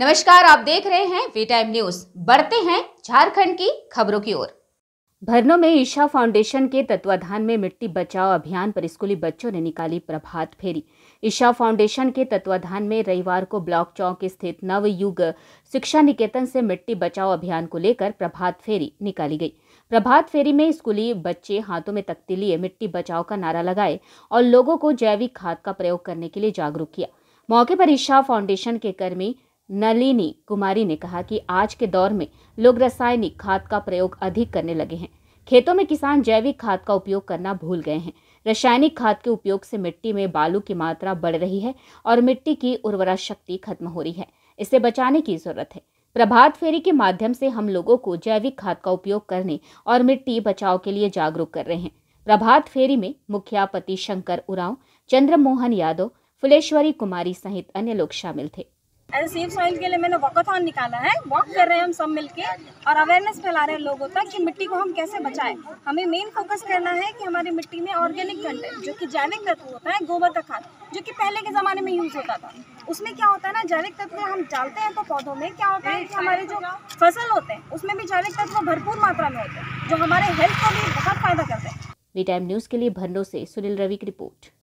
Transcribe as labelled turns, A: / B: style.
A: नमस्कार आप देख रहे हैं वी टाइम न्यूज बढ़ते हैं झारखंड की खबरों की ओर भरनो में ईशा फाउंडेशन के तत्वाधान में मिट्टी बचाओ अभियान पर स्कूली बच्चों ने निकाली प्रभात फेरी ईशा फाउंडेशन के तत्वाधान में रविवार को ब्लॉक चौक स्थित नव युग शिक्षा निकेतन से मिट्टी बचाओ अभियान को लेकर प्रभात फेरी निकाली गई प्रभात फेरी में स्कूली बच्चे हाथों में तख्ती लिए मिट्टी बचाओ का नारा लगाए और लोगों को जैविक खाद का प्रयोग करने के लिए जागरूक किया मौके पर ईशा फाउंडेशन के कर्मी नलिनी कुमारी ने कहा कि आज के दौर में लोग रासायनिक खाद का प्रयोग अधिक करने लगे हैं खेतों में किसान जैविक खाद का उपयोग करना भूल गए हैं रासायनिक खाद के उपयोग से मिट्टी में बालू की मात्रा बढ़ रही है और मिट्टी की उर्वरा शक्ति खत्म हो रही है इसे बचाने की जरूरत है प्रभात फेरी के माध्यम से हम लोगों को जैविक खाद का उपयोग करने और मिट्टी बचाव के लिए जागरूक कर रहे हैं प्रभात फेरी में मुखिया पति शंकर उराव चंद्रमोहन यादव फुलेश्वरी कुमारी सहित अन्य लोग शामिल थे
B: अरे सेफ सॉइल के लिए मैंने वॉकाथॉन निकाला है वॉक कर रहे हैं हम सब मिलके और अवेयरनेस फैला रहे हैं लोगों तक कि मिट्टी को हम कैसे बचाएं हमें मेन फोकस करना है कि हमारी मिट्टी में ऑर्गेनिक कंटेंट जो कि जैविक तत्व होता है गोबर का खाद जो कि पहले के ज़माने में यूज़ होता था उसमें क्या होता है ना जैविक तत्व हम डालते हैं तो पौधों में क्या होता है कि हमारे जो फसल होते हैं उसमें भी जैविक तत्व भरपूर मात्रा में होते हैं
A: जो हमारे हेल्थ को भी बहुत फ़ायदा करते हैं वी टाइम न्यूज़ के लिए भन्नो से सुनील रवि की रिपोर्ट